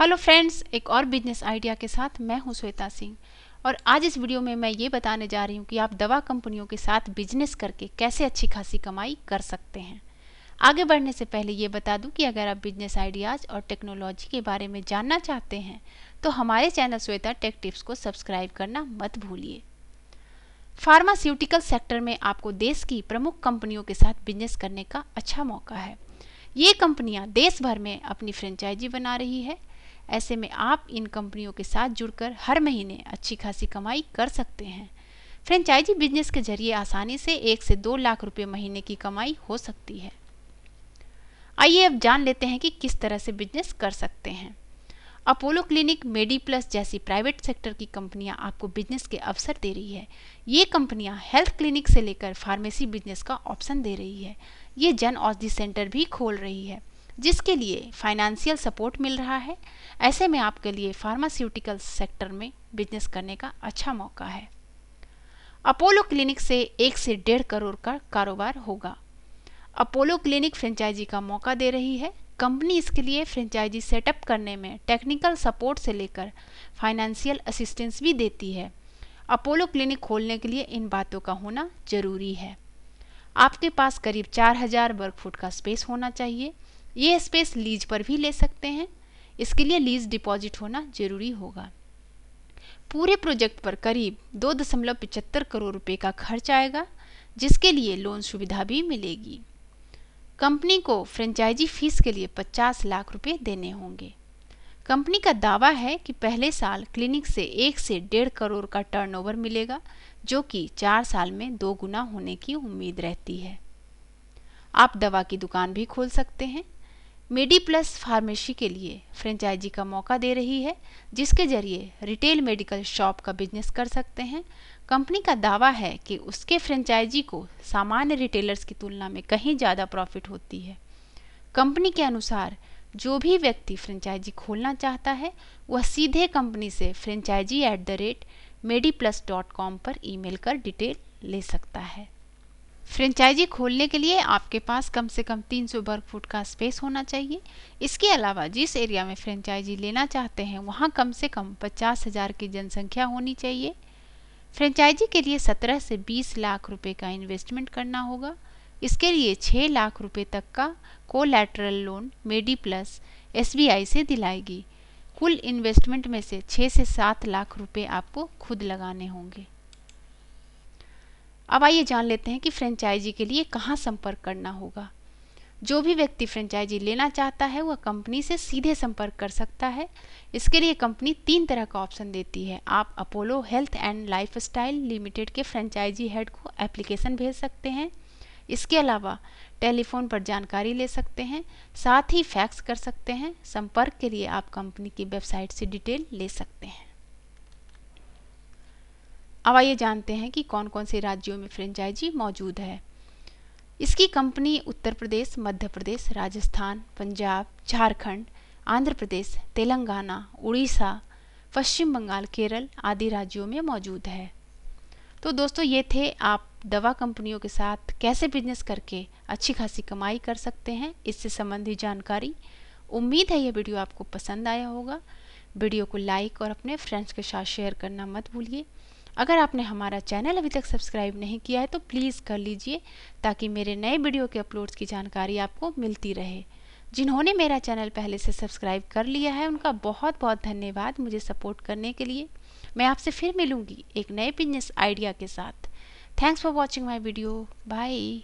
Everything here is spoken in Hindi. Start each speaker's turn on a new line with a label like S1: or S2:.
S1: हेलो फ्रेंड्स एक और बिजनेस आइडिया के साथ मैं हूं श्वेता सिंह और आज इस वीडियो में मैं ये बताने जा रही हूं कि आप दवा कंपनियों के साथ बिजनेस करके कैसे अच्छी खासी कमाई कर सकते हैं आगे बढ़ने से पहले ये बता दूं कि अगर आप बिजनेस आइडियाज़ और टेक्नोलॉजी के बारे में जानना चाहते हैं तो हमारे चैनल श्वेता टेक टिप्स को सब्सक्राइब करना मत भूलिए फार्मास्यूटिकल सेक्टर में आपको देश की प्रमुख कंपनियों के साथ बिजनेस करने का अच्छा मौका है ये कंपनियां देश भर में अपनी फ्रेंचाइजी बना रही है ऐसे में आप इन कंपनियों के साथ जुड़कर हर महीने अच्छी खासी कमाई कर सकते हैं फ्रेंचाइजी बिजनेस के जरिए आसानी से एक से दो लाख रुपये महीने की कमाई हो सकती है आइए अब जान लेते हैं कि किस तरह से बिजनेस कर सकते हैं अपोलो क्लिनिक मेडी प्लस जैसी प्राइवेट सेक्टर की कंपनियां आपको बिजनेस के अवसर दे रही है ये कंपनियां हेल्थ क्लिनिक से लेकर फार्मेसी बिजनेस का ऑप्शन दे रही है ये जन औषधि सेंटर भी खोल रही है जिसके लिए फाइनेंशियल सपोर्ट मिल रहा है ऐसे में आपके लिए फार्मास्यूटिकल सेक्टर में बिजनेस करने का अच्छा मौका है अपोलो क्लिनिक से एक से डेढ़ करोड़ का कारोबार होगा अपोलो क्लिनिक फ्रेंचाइजी का मौका दे रही है कंपनी इसके लिए फ्रेंचाइजी सेटअप करने में टेक्निकल सपोर्ट से लेकर फाइनेंशियल असिस्टेंस भी देती है अपोलो क्लिनिक खोलने के लिए इन बातों का होना जरूरी है आपके पास करीब 4000 वर्ग फुट का स्पेस होना चाहिए ये स्पेस लीज पर भी ले सकते हैं इसके लिए लीज डिपॉजिट होना जरूरी होगा पूरे प्रोजेक्ट पर करीब दो दशमलव पिचहत्तर करोड़ रुपए का खर्च आएगा जिसके लिए लोन सुविधा भी मिलेगी कंपनी को फ्रेंचाइजी फीस के लिए 50 लाख रुपए देने होंगे कंपनी का दावा है कि पहले साल क्लिनिक से एक से डेढ़ करोड़ का टर्नओवर मिलेगा जो कि चार साल में दो गुना होने की उम्मीद रहती है आप दवा की दुकान भी खोल सकते हैं मेडी प्लस फार्मेसी के लिए फ्रेंचाइजी का मौका दे रही है जिसके जरिए रिटेल मेडिकल शॉप का बिजनेस कर सकते हैं कंपनी का दावा है कि उसके फ्रेंचाइजी को सामान्य रिटेलर्स की तुलना में कहीं ज़्यादा प्रॉफिट होती है कंपनी के अनुसार जो भी व्यक्ति फ्रेंचाइजी खोलना चाहता है वह सीधे कंपनी से franchisee at the rate medi plus dot com पर ईमेल कर डिटेल ले सकता है फ्रेंचाइजी खोलने के लिए आपके पास कम से कम 300 वर्ग फुट का स्पेस होना चाहिए इसके अलावा जिस एरिया में फ्रेंचाइजी लेना चाहते हैं वहाँ कम से कम पचास हज़ार की जनसंख्या होनी चाहिए फ्रेंचाइजी के लिए 17 से 20 लाख रुपए का इन्वेस्टमेंट करना होगा इसके लिए 6 लाख रुपए तक का collateral loan medi plus S से दिलाएगी कुल इन्वेस्टमेंट में से छः से सात लाख रुपये आपको खुद लगाने होंगे अब आइए जान लेते हैं कि फ्रेंचाइजी के लिए कहाँ संपर्क करना होगा जो भी व्यक्ति फ्रेंचाइजी लेना चाहता है वह कंपनी से सीधे संपर्क कर सकता है इसके लिए कंपनी तीन तरह का ऑप्शन देती है आप Apollo health and style limited के फ्रेंचाइजी हेड को एप्लीकेशन भेज सकते हैं इसके अलावा टेलीफोन पर जानकारी ले सकते हैं साथ ही फैक्स कर सकते हैं संपर्क के लिए आप कंपनी की वेबसाइट से डिटेल ले सकते हैं अब आइए जानते हैं कि कौन कौन से राज्यों में फ्रेंचाइजी मौजूद है इसकी कंपनी उत्तर प्रदेश मध्य प्रदेश राजस्थान पंजाब झारखंड आंध्र प्रदेश तेलंगाना उड़ीसा पश्चिम बंगाल केरल आदि राज्यों में मौजूद है तो दोस्तों ये थे आप दवा कंपनियों के साथ कैसे बिजनेस करके अच्छी खासी कमाई कर सकते हैं इससे संबंधित जानकारी उम्मीद है ये वीडियो आपको पसंद आया होगा वीडियो को लाइक और अपने फ्रेंड्स के साथ शेयर करना मत भूलिए अगर आपने हमारा चैनल अभी तक सब्सक्राइब नहीं किया है तो प्लीज़ कर लीजिए ताकि मेरे नए वीडियो के अपलोड्स की जानकारी आपको मिलती रहे जिन्होंने मेरा चैनल पहले से सब्सक्राइब कर लिया है उनका बहुत बहुत धन्यवाद मुझे सपोर्ट करने के लिए मैं आपसे फिर मिलूंगी एक नए बिजनेस आइडिया के साथ thanks for watching my video by